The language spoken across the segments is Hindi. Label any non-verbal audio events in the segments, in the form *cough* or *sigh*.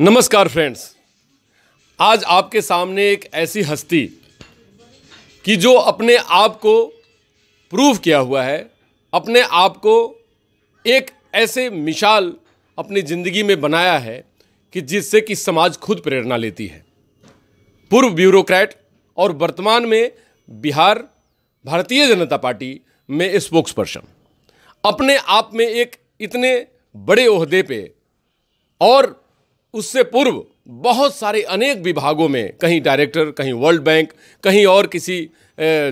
नमस्कार फ्रेंड्स आज आपके सामने एक ऐसी हस्ती कि जो अपने आप को प्रूव किया हुआ है अपने आप को एक ऐसे मिसाल अपनी ज़िंदगी में बनाया है कि जिससे कि समाज खुद प्रेरणा लेती है पूर्व ब्यूरोक्रेट और वर्तमान में बिहार भारतीय जनता पार्टी में स्पोक्स पर्सन अपने आप में एक इतने बड़े ओहदे पे और उससे पूर्व बहुत सारे अनेक विभागों में कहीं डायरेक्टर कहीं वर्ल्ड बैंक कहीं और किसी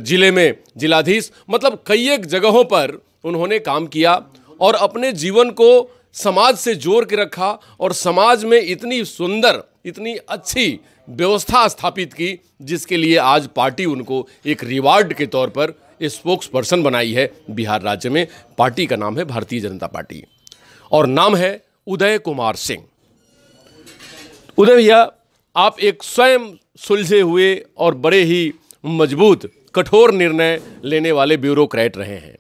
जिले में जिलाधीश मतलब कई एक जगहों पर उन्होंने काम किया और अपने जीवन को समाज से जोड़ के रखा और समाज में इतनी सुंदर इतनी अच्छी व्यवस्था स्थापित की जिसके लिए आज पार्टी उनको एक रिवार्ड के तौर पर स्पोक्स पर्सन बनाई है बिहार राज्य में पार्टी का नाम है भारतीय जनता पार्टी और नाम है उदय कुमार सिंह उदय भैया आप एक स्वयं सुलझे हुए और बड़े ही मजबूत कठोर निर्णय लेने वाले ब्यूरोक्रेट रहे हैं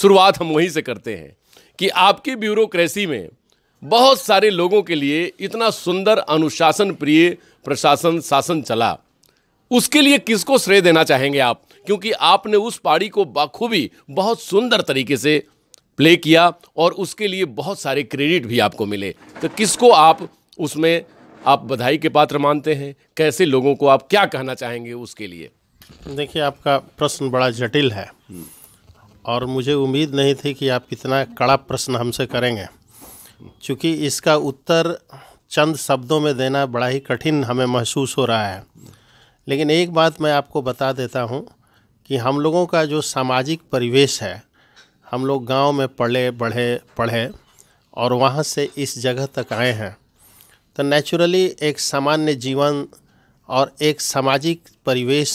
शुरुआत हम वहीं से करते हैं कि आपकी ब्यूरोक्रेसी में बहुत सारे लोगों के लिए इतना सुंदर अनुशासन प्रिय प्रशासन शासन चला उसके लिए किसको श्रेय देना चाहेंगे आप क्योंकि आपने उस पाड़ी को बाखूबी बहुत सुंदर तरीके से प्ले किया और उसके लिए बहुत सारे क्रेडिट भी आपको मिले तो किसको आप उसमें आप बधाई के पात्र मानते हैं कैसे लोगों को आप क्या कहना चाहेंगे उसके लिए देखिए आपका प्रश्न बड़ा जटिल है और मुझे उम्मीद नहीं थी कि आप कितना कड़ा प्रश्न हमसे करेंगे चूँकि इसका उत्तर चंद शब्दों में देना बड़ा ही कठिन हमें महसूस हो रहा है लेकिन एक बात मैं आपको बता देता हूँ कि हम लोगों का जो सामाजिक परिवेश है हम लोग गांव में पढ़े बढ़े पढ़े और वहाँ से इस जगह तक आए हैं तो नेचुरली एक सामान्य जीवन और एक सामाजिक परिवेश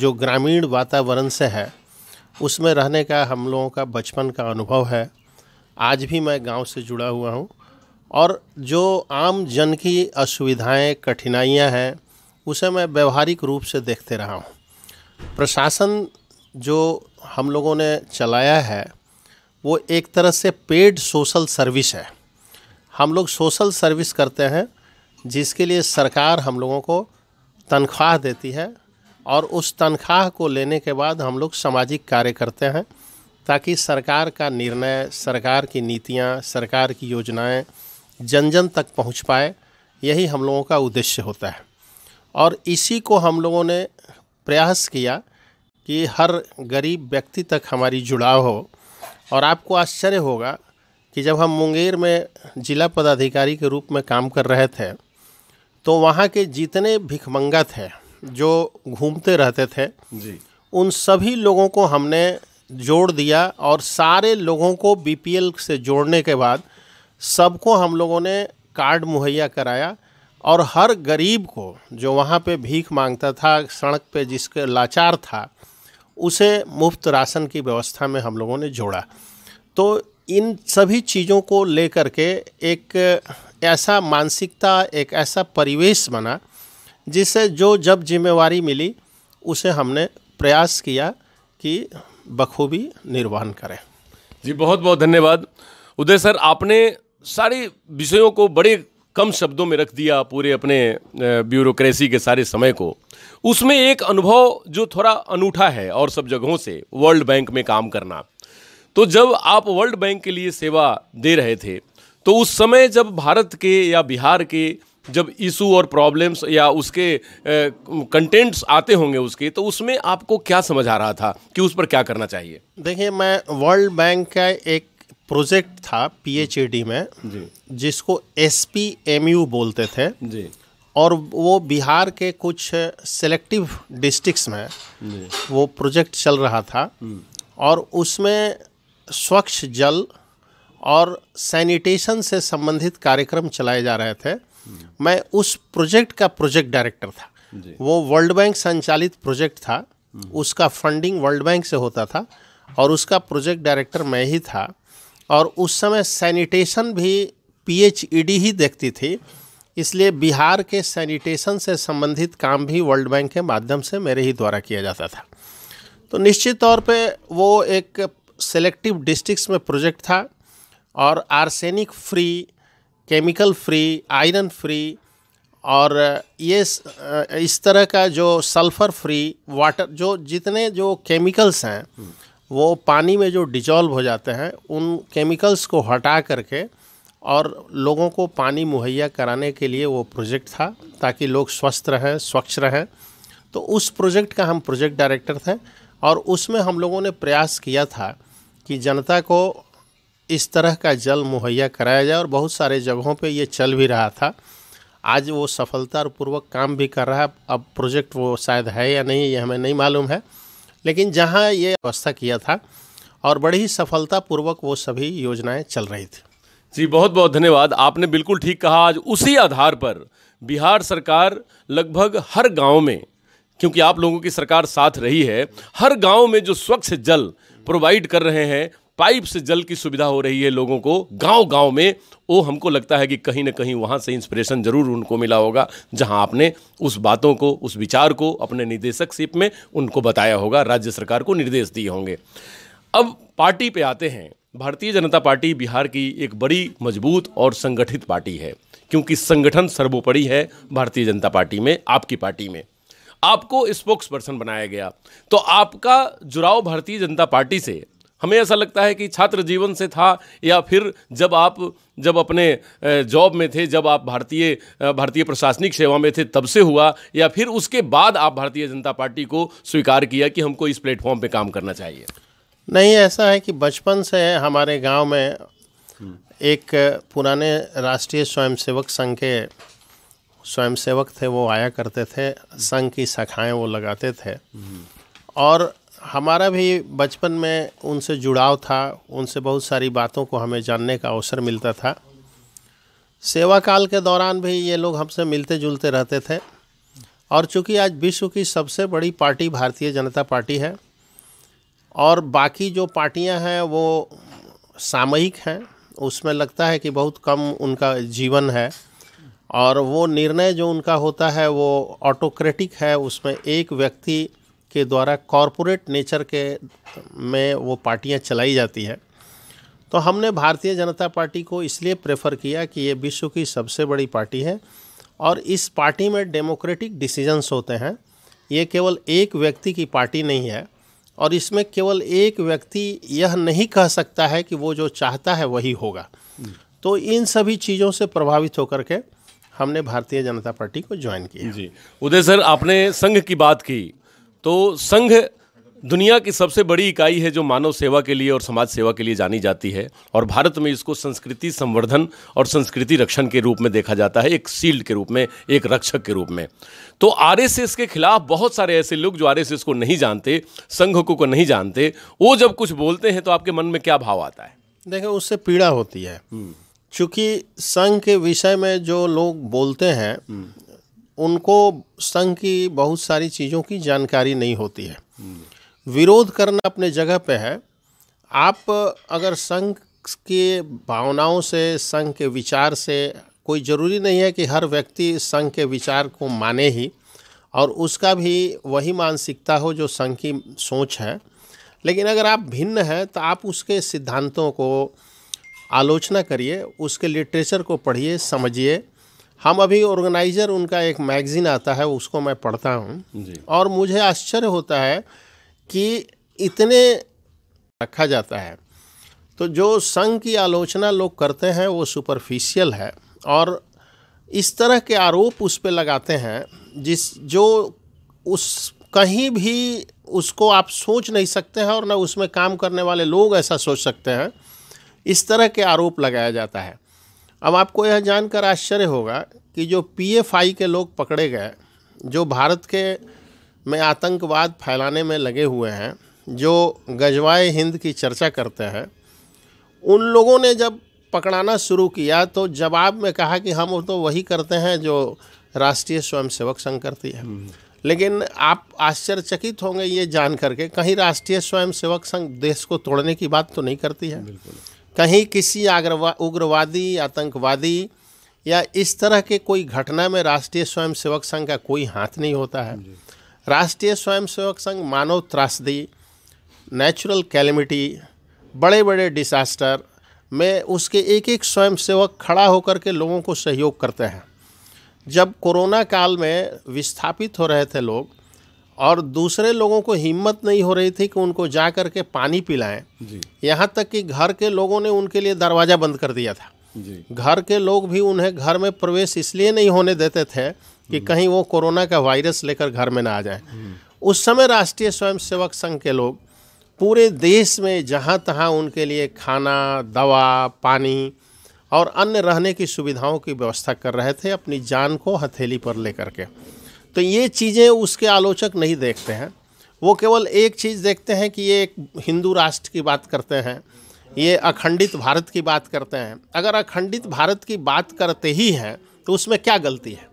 जो ग्रामीण वातावरण से है उसमें रहने का हम लोगों का बचपन का अनुभव है आज भी मैं गांव से जुड़ा हुआ हूं और जो आम जन की असुविधाएं कठिनाइयां हैं उसे मैं व्यवहारिक रूप से देखते रहा हूं प्रशासन जो हम लोगों ने चलाया है वो एक तरह से पेड सोशल सर्विस है हम लोग सोशल सर्विस करते हैं जिसके लिए सरकार हम लोगों को तनख्वाह देती है और उस तनख्वाह को लेने के बाद हम लोग सामाजिक कार्य करते हैं ताकि सरकार का निर्णय सरकार की नीतियाँ सरकार की योजनाएं जन जन तक पहुँच पाए यही हम लोगों का उद्देश्य होता है और इसी को हम लोगों ने प्रयास किया कि हर गरीब व्यक्ति तक हमारी जुड़ाव हो और आपको आश्चर्य होगा कि जब हम मुंगेर में जिला पदाधिकारी के रूप में काम कर रहे थे तो वहाँ के जितने भिखमंगा थे जो घूमते रहते थे जी उन सभी लोगों को हमने जोड़ दिया और सारे लोगों को बी से जोड़ने के बाद सबको हम लोगों ने कार्ड मुहैया कराया और हर गरीब को जो वहाँ पे भीख मांगता था सड़क पे जिसके लाचार था उसे मुफ्त राशन की व्यवस्था में हम लोगों ने जोड़ा तो इन सभी चीज़ों को लेकर के एक ऐसा मानसिकता एक ऐसा परिवेश बना जिससे जो जब जिम्मेवारी मिली उसे हमने प्रयास किया कि बखूबी निर्वहन करें जी बहुत बहुत धन्यवाद उदय सर आपने सारे विषयों को बड़े कम शब्दों में रख दिया पूरे अपने ब्यूरोक्रेसी के सारे समय को उसमें एक अनुभव जो थोड़ा अनूठा है और सब जगहों से वर्ल्ड बैंक में काम करना तो जब आप वर्ल्ड बैंक के लिए सेवा दे रहे थे तो उस समय जब भारत के या बिहार के जब इशू और प्रॉब्लम्स या उसके कंटेंट्स आते होंगे उसके तो उसमें आपको क्या समझ आ रहा था कि उस पर क्या करना चाहिए देखिए मैं वर्ल्ड बैंक का एक प्रोजेक्ट था पीएचईडी में जी जिसको एस बोलते थे जी और वो बिहार के कुछ सेलेक्टिव डिस्ट्रिक्ट्स में वो प्रोजेक्ट चल रहा था हम्म। और उसमें स्वच्छ जल और सैनिटेशन से संबंधित कार्यक्रम चलाए जा रहे थे मैं उस प्रोजेक्ट का प्रोजेक्ट डायरेक्टर था वो वर्ल्ड बैंक संचालित प्रोजेक्ट था उसका फंडिंग वर्ल्ड बैंक से होता था और उसका प्रोजेक्ट डायरेक्टर मैं ही था और उस समय सैनिटेशन भी पीएचईडी e ही देखती थी इसलिए बिहार के सैनिटेशन से संबंधित काम भी वर्ल्ड बैंक के माध्यम से मेरे ही द्वारा किया जाता था तो निश्चित तौर पे वो एक सेलेक्टिव डिस्ट्रिक्ट्स में प्रोजेक्ट था और arsenic free chemical free iron free और uh, ये uh, इस तरह का जो सल्फ़र फ्री वाटर जो जितने जो केमिकल्स हैं वो पानी में जो डिजॉल्व हो जाते हैं उन केमिकल्स को हटा करके और लोगों को पानी मुहैया कराने के लिए वो प्रोजेक्ट था ताकि लोग स्वस्थ रहें स्वच्छ रहें तो उस प्रोजेक्ट का हम प्रोजेक्ट डायरेक्टर थे और उसमें हम लोगों ने प्रयास किया था कि जनता को इस तरह का जल मुहैया कराया जाए और बहुत सारे जगहों पे ये चल भी रहा था आज वो सफलता और पूर्वक काम भी कर रहा है अब प्रोजेक्ट वो शायद है या नहीं ये हमें नहीं मालूम है लेकिन जहाँ ये व्यवस्था किया था और बड़ी ही सफलतापूर्वक वो सभी योजनाएं चल रही थी जी बहुत बहुत धन्यवाद आपने बिल्कुल ठीक कहा आज उसी आधार पर बिहार सरकार लगभग हर गांव में क्योंकि आप लोगों की सरकार साथ रही है हर गांव में जो स्वच्छ जल प्रोवाइड कर रहे हैं पाइप से जल की सुविधा हो रही है लोगों को गांव गांव में वो हमको लगता है कि कहीं ना कहीं वहाँ से इंस्पिरेशन जरूर उनको मिला होगा जहां आपने उस बातों को उस विचार को अपने निदेशक सिप में उनको बताया होगा राज्य सरकार को निर्देश दिए होंगे अब पार्टी पे आते हैं भारतीय जनता पार्टी बिहार की एक बड़ी मजबूत और संगठित पार्टी है क्योंकि संगठन सर्वोपरि है भारतीय जनता पार्टी में आपकी पार्टी में आपको स्पोक्स पर्सन बनाया गया तो आपका जुड़ाव भारतीय जनता पार्टी से हमें ऐसा लगता है कि छात्र जीवन से था या फिर जब आप जब अपने जॉब में थे जब आप भारतीय भारतीय प्रशासनिक सेवा में थे तब से हुआ या फिर उसके बाद आप भारतीय जनता पार्टी को स्वीकार किया कि हमको इस प्लेटफॉर्म पे काम करना चाहिए नहीं ऐसा है कि बचपन से हमारे गांव में एक पुराने राष्ट्रीय स्वयंसेवक संघ के स्वयंसेवक थे वो आया करते थे संघ की शाखाएँ वो लगाते थे और हमारा भी बचपन में उनसे जुड़ाव था उनसे बहुत सारी बातों को हमें जानने का अवसर मिलता था सेवा काल के दौरान भी ये लोग हमसे मिलते जुलते रहते थे और चूंकि आज विश्व की सबसे बड़ी पार्टी भारतीय जनता पार्टी है और बाकी जो पार्टियां हैं वो सामयिक हैं उसमें लगता है कि बहुत कम उनका जीवन है और वो निर्णय जो उनका होता है वो ऑटोक्रेटिक है उसमें एक व्यक्ति के द्वारा कॉरपोरेट नेचर के में वो पार्टियां चलाई जाती है तो हमने भारतीय जनता पार्टी को इसलिए प्रेफर किया कि ये विश्व की सबसे बड़ी पार्टी है और इस पार्टी में डेमोक्रेटिक डिसीजंस होते हैं ये केवल एक व्यक्ति की पार्टी नहीं है और इसमें केवल एक व्यक्ति यह नहीं कह सकता है कि वो जो चाहता है वही होगा हम्म। तो इन सभी चीज़ों से प्रभावित होकर के हमने भारतीय जनता पार्टी को ज्वाइन किया जी उदय सर आपने संघ की बात की तो संघ दुनिया की सबसे बड़ी इकाई है जो मानव सेवा के लिए और समाज सेवा के लिए जानी जाती है और भारत में इसको संस्कृति संवर्धन और संस्कृति रक्षण के रूप में देखा जाता है एक सील्ड के रूप में एक रक्षक के रूप में तो आरएसएस के खिलाफ बहुत सारे ऐसे लोग जो आरएसएस को नहीं जानते संघ को, को नहीं जानते वो जब कुछ बोलते हैं तो आपके मन में क्या भाव आता है देखो उससे पीड़ा होती है हम्म। चूँकि संघ के विषय में जो लोग बोलते हैं उनको संघ की बहुत सारी चीज़ों की जानकारी नहीं होती है विरोध करना अपने जगह पे है आप अगर संघ के भावनाओं से संघ के विचार से कोई ज़रूरी नहीं है कि हर व्यक्ति संघ के विचार को माने ही और उसका भी वही मानसिकता हो जो संघ की सोच है लेकिन अगर आप भिन्न हैं तो आप उसके सिद्धांतों को आलोचना करिए उसके लिटरेचर को पढ़िए समझिए हम अभी ऑर्गेनाइज़र उनका एक मैगज़ीन आता है उसको मैं पढ़ता हूँ और मुझे आश्चर्य होता है कि इतने रखा जाता है तो जो संघ की आलोचना लोग करते हैं वो सुपरफिशियल है और इस तरह के आरोप उस पर लगाते हैं जिस जो उस कहीं भी उसको आप सोच नहीं सकते हैं और ना उसमें काम करने वाले लोग ऐसा सोच सकते हैं इस तरह के आरोप लगाया जाता है अब आपको यह जानकर आश्चर्य होगा कि जो पीएफआई के लोग पकड़े गए जो भारत के में आतंकवाद फैलाने में लगे हुए हैं जो गजवाए हिंद की चर्चा करते हैं उन लोगों ने जब पकड़ाना शुरू किया तो जवाब में कहा कि हम तो वही करते हैं जो राष्ट्रीय स्वयंसेवक संघ करती है हम्म। लेकिन आप आश्चर्यचकित होंगे ये जान करके कहीं राष्ट्रीय स्वयंसेवक संघ देश को तोड़ने की बात तो नहीं करती है बिल्कुल कहीं किसी उग्रवादी आतंकवादी या इस तरह के कोई घटना में राष्ट्रीय स्वयंसेवक संघ का कोई हाथ नहीं होता है राष्ट्रीय स्वयंसेवक संघ मानव त्रासदी नेचुरल कैलमिटी बड़े बड़े डिसास्टर में उसके एक एक स्वयंसेवक खड़ा होकर के लोगों को सहयोग करते हैं जब कोरोना काल में विस्थापित हो रहे थे लोग और दूसरे लोगों को हिम्मत नहीं हो रही थी कि उनको जा कर के पानी पिलाएं यहाँ तक कि घर के लोगों ने उनके लिए दरवाज़ा बंद कर दिया था जी घर के लोग भी उन्हें घर में प्रवेश इसलिए नहीं होने देते थे कि हम्म। कहीं वो कोरोना का वायरस लेकर घर में ना आ जाए हम्म। उस समय राष्ट्रीय स्वयंसेवक संघ के लोग पूरे देश में जहाँ तहाँ उनके लिए खाना दवा पानी और अन्य रहने की सुविधाओं की व्यवस्था कर रहे थे अपनी जान को हथेली पर लेकर के तो ये चीज़ें उसके आलोचक नहीं देखते हैं वो केवल एक चीज़ देखते हैं कि ये एक हिंदू राष्ट्र की बात करते हैं ये अखंडित भारत की बात करते हैं अगर अखंडित भारत की बात करते ही हैं तो उसमें क्या गलती है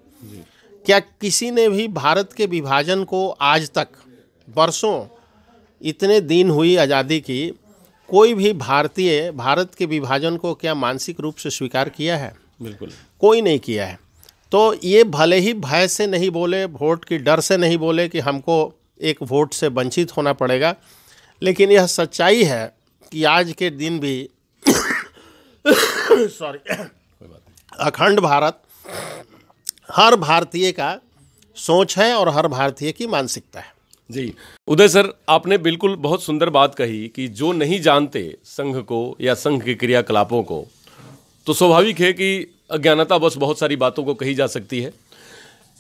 क्या किसी ने भी भारत के विभाजन को आज तक बरसों इतने दिन हुई आज़ादी की कोई भी भारतीय भारत के विभाजन को क्या मानसिक रूप से स्वीकार किया है बिल्कुल कोई नहीं किया है तो ये भले ही भय से नहीं बोले वोट की डर से नहीं बोले कि हमको एक वोट से वंचित होना पड़ेगा लेकिन यह सच्चाई है कि आज के दिन भी सॉरी *coughs* *coughs* अखंड भारत हर भारतीय का सोच है और हर भारतीय की मानसिकता है जी उदय सर आपने बिल्कुल बहुत सुंदर बात कही कि जो नहीं जानते संघ को या संघ के क्रियाकलापों को तो स्वाभाविक है कि अज्ञानता बस बहुत सारी बातों को कही जा सकती है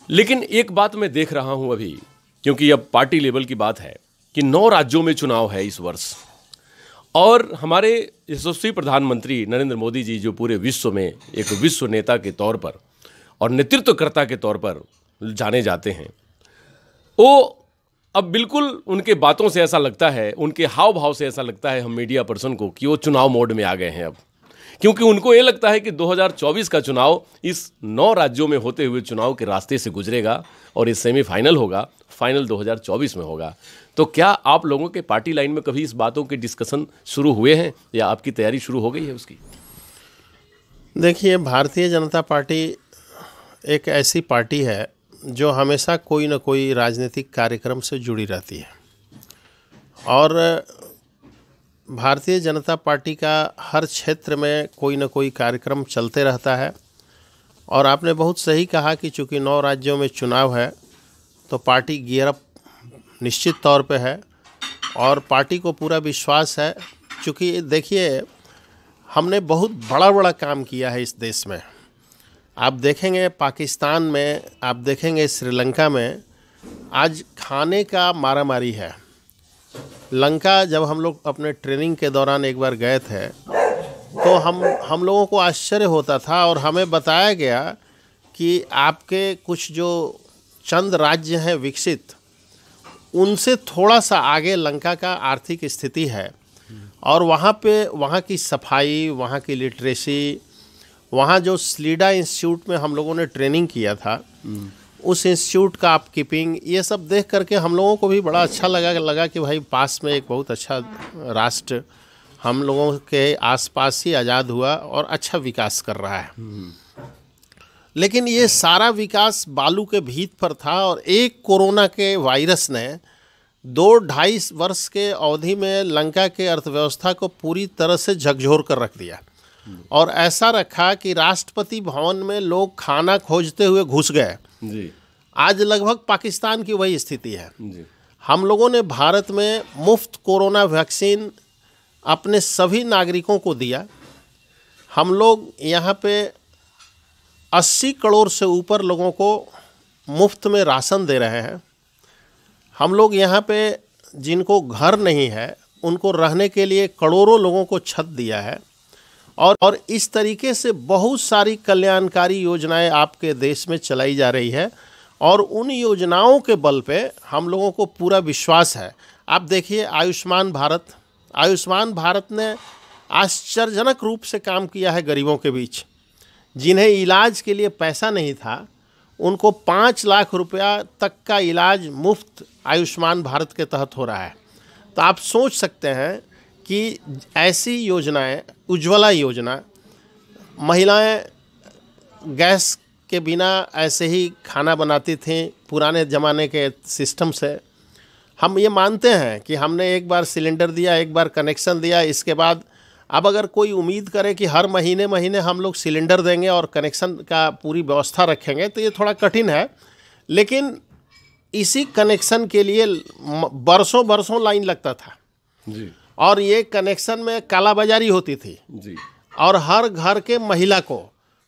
लेकिन एक बात मैं देख रहा हूं अभी क्योंकि अब पार्टी लेवल की बात है कि नौ राज्यों में चुनाव है इस वर्ष और हमारे यशस्वी प्रधानमंत्री नरेंद्र मोदी जी जो पूरे विश्व में एक विश्व नेता के तौर पर और नेतृत्वकर्ता के तौर पर जाने जाते हैं वो अब बिल्कुल उनके बातों से ऐसा लगता है उनके हाव भाव से ऐसा लगता है हम मीडिया पर्सन को कि वो चुनाव मोड में आ गए हैं अब क्योंकि उनको ये लगता है कि 2024 का चुनाव इस नौ राज्यों में होते हुए चुनाव के रास्ते से गुजरेगा और ये सेमीफाइनल होगा फाइनल 2024 में होगा तो क्या आप लोगों के पार्टी लाइन में कभी इस बातों के डिस्कशन शुरू हुए हैं या आपकी तैयारी शुरू हो गई है उसकी देखिए भारतीय जनता पार्टी एक ऐसी पार्टी है जो हमेशा कोई ना कोई राजनीतिक कार्यक्रम से जुड़ी रहती है और भारतीय जनता पार्टी का हर क्षेत्र में कोई ना कोई कार्यक्रम चलते रहता है और आपने बहुत सही कहा कि चूँकि नौ राज्यों में चुनाव है तो पार्टी गियरअप निश्चित तौर पे है और पार्टी को पूरा विश्वास है चूँकि देखिए हमने बहुत बड़ा बड़ा काम किया है इस देश में आप देखेंगे पाकिस्तान में आप देखेंगे श्रीलंका में आज खाने का मारामारी है लंका जब हम लोग अपने ट्रेनिंग के दौरान एक बार गए थे तो हम हम लोगों को आश्चर्य होता था और हमें बताया गया कि आपके कुछ जो चंद राज्य हैं विकसित उनसे थोड़ा सा आगे लंका का आर्थिक स्थिति है और वहाँ पे वहाँ की सफाई वहाँ की लिटरेसी वहाँ जो स्लीडा इंस्टीट्यूट में हम लोगों ने ट्रेनिंग किया था उस इंस्टीट्यूट का आप कीपिंग ये सब देख करके हम लोगों को भी बड़ा अच्छा लगा लगा कि भाई पास में एक बहुत अच्छा राष्ट्र हम लोगों के आसपास ही आज़ाद हुआ और अच्छा विकास कर रहा है लेकिन ये सारा विकास बालू के भीत पर था और एक कोरोना के वायरस ने दो ढाई वर्ष के अवधि में लंका के अर्थव्यवस्था को पूरी तरह से झकझोर कर रख दिया और ऐसा रखा कि राष्ट्रपति भवन में लोग खाना खोजते हुए घुस गए आज लगभग पाकिस्तान की वही स्थिति है जी हम लोगों ने भारत में मुफ्त कोरोना वैक्सीन अपने सभी नागरिकों को दिया हम लोग यहाँ पे 80 करोड़ से ऊपर लोगों को मुफ्त में राशन दे रहे हैं हम लोग यहाँ पे जिनको घर नहीं है उनको रहने के लिए करोड़ों लोगों को छत दिया है और और इस तरीके से बहुत सारी कल्याणकारी योजनाएं आपके देश में चलाई जा रही है और उन योजनाओं के बल पे हम लोगों को पूरा विश्वास है आप देखिए आयुष्मान भारत आयुष्मान भारत ने आश्चर्यजनक रूप से काम किया है गरीबों के बीच जिन्हें इलाज के लिए पैसा नहीं था उनको पाँच लाख रुपया तक का इलाज मुफ्त आयुष्मान भारत के तहत हो रहा है तो आप सोच सकते हैं कि ऐसी योजनाएं उज्ज्वला योजना महिलाएं गैस के बिना ऐसे ही खाना बनाती थीं पुराने ज़माने के सिस्टम से हम ये मानते हैं कि हमने एक बार सिलेंडर दिया एक बार कनेक्शन दिया इसके बाद अब अगर कोई उम्मीद करे कि हर महीने महीने हम लोग सिलेंडर देंगे और कनेक्शन का पूरी व्यवस्था रखेंगे तो ये थोड़ा कठिन है लेकिन इसी कनेक्शन के लिए बरसों बरसों लाइन लगता था जी और ये कनेक्शन में कालाबाजारी होती थी जी और हर घर के महिला को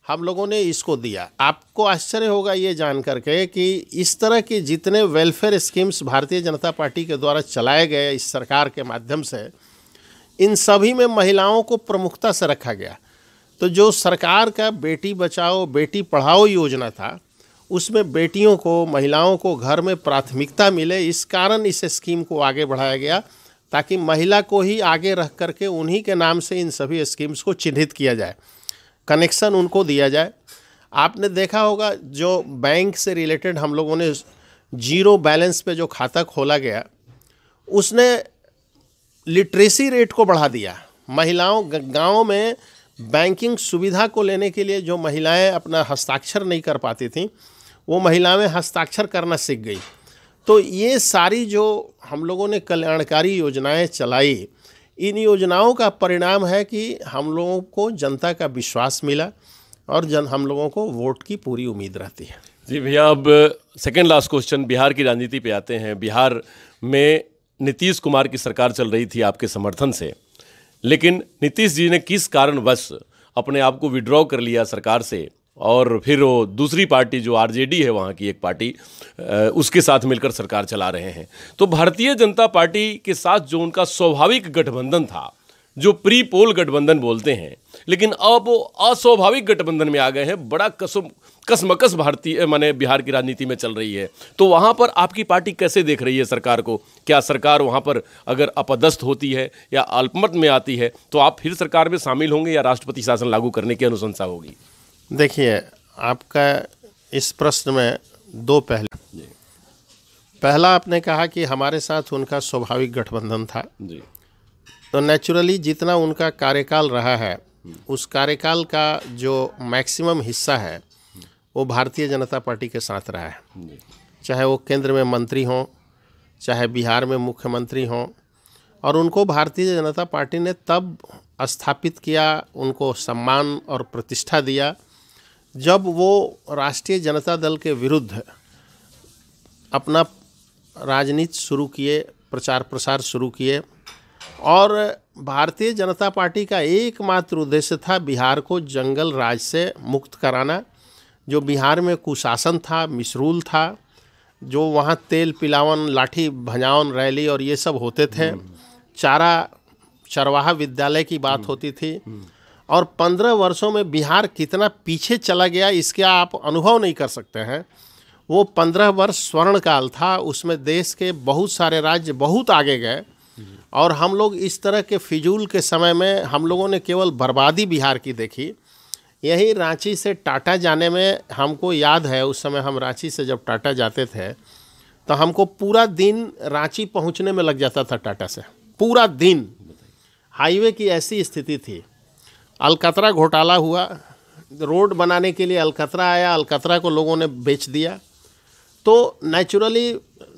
हम लोगों ने इसको दिया आपको आश्चर्य होगा ये जान करके कि इस तरह की जितने वेलफेयर स्कीम्स भारतीय जनता पार्टी के द्वारा चलाए गए इस सरकार के माध्यम से इन सभी में महिलाओं को प्रमुखता से रखा गया तो जो सरकार का बेटी बचाओ बेटी पढ़ाओ योजना था उसमें बेटियों को महिलाओं को घर में प्राथमिकता मिले इस कारण इस स्कीम को आगे बढ़ाया गया ताकि महिला को ही आगे रख करके उन्हीं के नाम से इन सभी स्कीम्स को चिन्हित किया जाए कनेक्शन उनको दिया जाए आपने देखा होगा जो बैंक से रिलेटेड हम लोगों ने जीरो बैलेंस पे जो खाता खोला गया उसने लिटरेसी रेट को बढ़ा दिया महिलाओं गाँव में बैंकिंग सुविधा को लेने के लिए जो महिलाएं अपना हस्ताक्षर नहीं कर पाती थीं वो महिलाएं हस्ताक्षर करना सीख गई तो ये सारी जो हम लोगों ने कल्याणकारी योजनाएं चलाई इन योजनाओं का परिणाम है कि हम लोगों को जनता का विश्वास मिला और जन हम लोगों को वोट की पूरी उम्मीद रहती है जी भैया अब सेकेंड लास्ट क्वेश्चन बिहार की राजनीति पे आते हैं बिहार में नीतीश कुमार की सरकार चल रही थी आपके समर्थन से लेकिन नीतीश जी ने किस कारणवश अपने आप को विड्रॉ कर लिया सरकार से और फिर वो दूसरी पार्टी जो आरजेडी है वहाँ की एक पार्टी उसके साथ मिलकर सरकार चला रहे हैं तो भारतीय जनता पार्टी के साथ जो उनका स्वाभाविक गठबंधन था जो प्री पोल गठबंधन बोलते हैं लेकिन अब वो अस्वाभाविक गठबंधन में आ गए हैं बड़ा कसम कसमकस भारतीय माने बिहार की राजनीति में चल रही है तो वहाँ पर आपकी पार्टी कैसे देख रही है सरकार को क्या सरकार वहाँ पर अगर अपदस्थ होती है या अल्पमत में आती है तो आप फिर सरकार में शामिल होंगे या राष्ट्रपति शासन लागू करने की अनुशंसा होगी देखिए आपका इस प्रश्न में दो पहले पहला आपने कहा कि हमारे साथ उनका स्वाभाविक गठबंधन था जी तो नेचुरली जितना उनका कार्यकाल रहा है हम्म। उस कार्यकाल का जो मैक्सिमम हिस्सा है वो भारतीय जनता पार्टी के साथ रहा है चाहे वो केंद्र में मंत्री हों चाहे बिहार में मुख्यमंत्री हों और उनको भारतीय जनता पार्टी ने तब स्थापित किया उनको सम्मान और प्रतिष्ठा दिया जब वो राष्ट्रीय जनता दल के विरुद्ध अपना राजनीति शुरू किए प्रचार प्रसार शुरू किए और भारतीय जनता पार्टी का एकमात्र उद्देश्य था बिहार को जंगल राज से मुक्त कराना जो बिहार में कुशासन था मिसरूल था जो वहाँ तेल पिलावन लाठी भंजावन रैली और ये सब होते थे हम्म। चारा चरवाहा विद्यालय की बात हम्म। होती थी हम्म। और पंद्रह वर्षों में बिहार कितना पीछे चला गया इसका आप अनुभव नहीं कर सकते हैं वो पंद्रह वर्ष स्वर्ण काल था उसमें देश के बहुत सारे राज्य बहुत आगे गए और हम लोग इस तरह के फिजूल के समय में हम लोगों ने केवल बर्बादी बिहार की देखी यही रांची से टाटा जाने में हमको याद है उस समय हम रांची से जब टाटा जाते थे तो हमको पूरा दिन रांची पहुंचने में लग जाता था टाटा से पूरा दिन हाईवे की ऐसी स्थिति थी अलकतरा घोटाला हुआ रोड बनाने के लिए अलकतरा आया अलकतरा को लोगों ने बेच दिया तो नेचुरली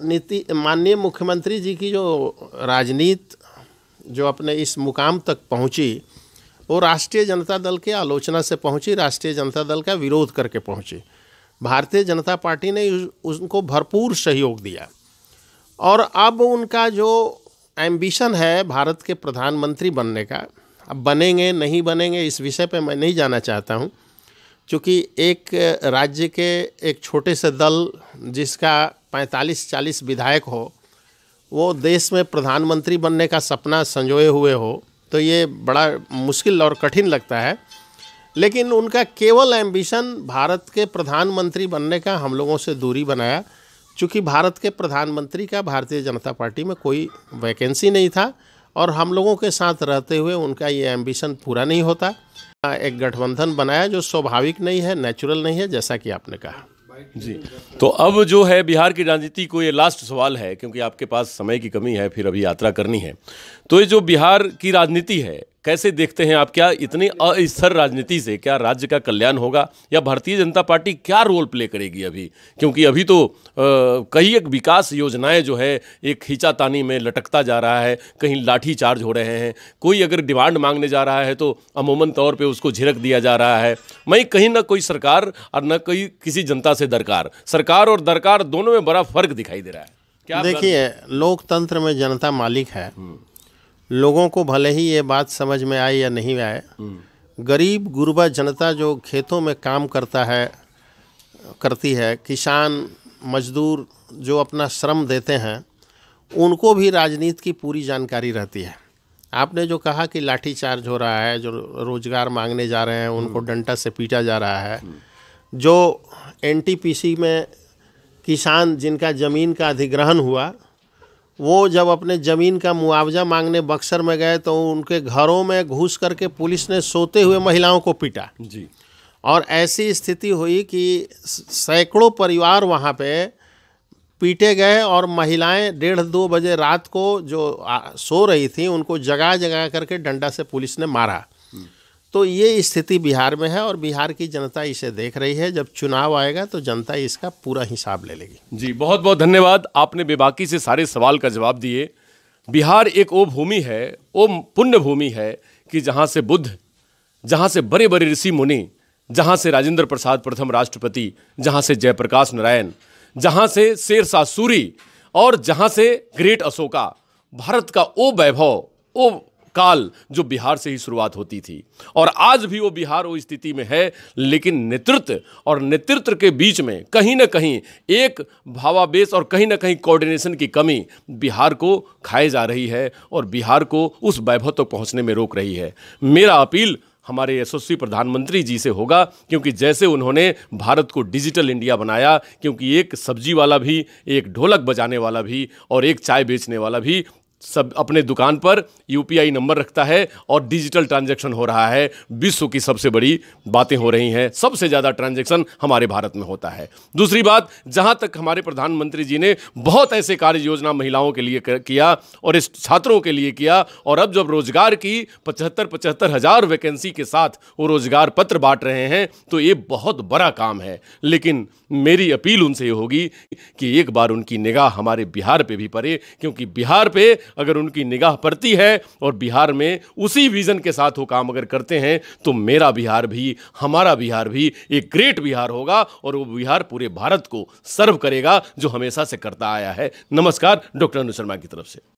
नीति माननीय मुख्यमंत्री जी की जो राजनीति जो अपने इस मुकाम तक पहुंची वो राष्ट्रीय जनता दल के आलोचना से पहुंची राष्ट्रीय जनता दल का विरोध करके पहुंची भारतीय जनता पार्टी ने उनको भरपूर सहयोग दिया और अब उनका जो एम्बिशन है भारत के प्रधानमंत्री बनने का अब बनेंगे नहीं बनेंगे इस विषय पे मैं नहीं जाना चाहता हूँ क्योंकि एक राज्य के एक छोटे से दल जिसका 45-40 विधायक हो वो देश में प्रधानमंत्री बनने का सपना संजोए हुए हो तो ये बड़ा मुश्किल और कठिन लगता है लेकिन उनका केवल एम्बिशन भारत के प्रधानमंत्री बनने का हम लोगों से दूरी बनाया चूँकि भारत के प्रधानमंत्री का भारतीय जनता पार्टी में कोई वैकेंसी नहीं था और हम लोगों के साथ रहते हुए उनका ये एम्बिशन पूरा नहीं होता एक गठबंधन बनाया जो स्वाभाविक नहीं है नेचुरल नहीं है जैसा कि आपने कहा जी तो अब जो है बिहार की राजनीति को ये लास्ट सवाल है क्योंकि आपके पास समय की कमी है फिर अभी यात्रा करनी है तो ये जो बिहार की राजनीति है कैसे देखते हैं आप क्या इतनी अस्थिर राजनीति से क्या राज्य का कल्याण होगा या भारतीय जनता पार्टी क्या रोल प्ले करेगी अभी क्योंकि अभी तो कई एक विकास योजनाएं जो है एक खींचातानी में लटकता जा रहा है कहीं लाठी चार्ज हो रहे हैं कोई अगर डिमांड मांगने जा रहा है तो अमूमन तौर पर उसको झिरक दिया जा रहा है मैं कहीं ना कोई सरकार और न कोई किसी जनता से दरकार सरकार और दरकार दोनों में बड़ा फर्क दिखाई दे रहा है देखिए लोकतंत्र में जनता मालिक है हम्म। लोगों को भले ही ये बात समझ में आए या नहीं आए गरीब गुरबा जनता जो खेतों में काम करता है करती है किसान मजदूर जो अपना श्रम देते हैं उनको भी राजनीति की पूरी जानकारी रहती है आपने जो कहा कि लाठीचार्ज हो रहा है जो रोज़गार मांगने जा रहे हैं उनको हम्म। डंटा से पीटा जा रहा है जो एनटीपीसी में किसान जिनका ज़मीन का अधिग्रहण हुआ वो जब अपने ज़मीन का मुआवजा मांगने बक्सर में गए तो उनके घरों में घुस करके पुलिस ने सोते हुए महिलाओं को पीटा जी और ऐसी स्थिति हुई कि सैकड़ों परिवार वहाँ पे पीटे गए और महिलाएं डेढ़ दो बजे रात को जो सो रही थी उनको जगा जगा करके डंडा से पुलिस ने मारा तो ये स्थिति बिहार में है और बिहार की जनता इसे देख रही है जब चुनाव आएगा तो जनता इसका पूरा हिसाब ले लेगी जी बहुत बहुत धन्यवाद आपने बेबाकी से सारे सवाल का जवाब दिए बिहार एक ओ भूमि है ओ पुण्य भूमि है कि जहाँ से बुद्ध जहाँ से बड़े बड़े ऋषि मुनि जहाँ से राजेंद्र प्रसाद प्रथम राष्ट्रपति जहाँ से जयप्रकाश नारायण जहाँ से शेर शाह सूरी और जहाँ से ग्रेट अशोका भारत का ओ वैभव ओ काल जो बिहार से ही शुरुआत होती थी और आज भी वो बिहार वो स्थिति में है लेकिन नेतृत्व और नेतृत्व के बीच में कहीं ना कहीं एक भावावेश और कहीं ना कहीं कोऑर्डिनेशन की कमी बिहार को खाए जा रही है और बिहार को उस वैभव तक तो पहुँचने में रोक रही है मेरा अपील हमारे यशस्वी प्रधानमंत्री जी से होगा क्योंकि जैसे उन्होंने भारत को डिजिटल इंडिया बनाया क्योंकि एक सब्जी वाला भी एक ढोलक बजाने वाला भी और एक चाय बेचने वाला भी सब अपने दुकान पर यूपीआई नंबर रखता है और डिजिटल ट्रांजैक्शन हो रहा है विश्व की सबसे बड़ी बातें हो रही हैं सबसे ज़्यादा ट्रांजैक्शन हमारे भारत में होता है दूसरी बात जहाँ तक हमारे प्रधानमंत्री जी ने बहुत ऐसे कार्य योजना महिलाओं के लिए किया और इस छात्रों के लिए किया और अब जब रोजगार की पचहत्तर पचहत्तर हज़ार वैकेंसी के साथ वो रोजगार पत्र बांट रहे हैं तो ये बहुत बड़ा काम है लेकिन मेरी अपील उनसे ये होगी कि एक बार उनकी निगाह हमारे बिहार पे भी पड़े क्योंकि बिहार पे अगर उनकी निगाह पड़ती है और बिहार में उसी विज़न के साथ वो काम अगर करते हैं तो मेरा बिहार भी हमारा बिहार भी एक ग्रेट बिहार होगा और वो बिहार पूरे भारत को सर्व करेगा जो हमेशा से करता आया है नमस्कार डॉक्टर अनु शर्मा की तरफ से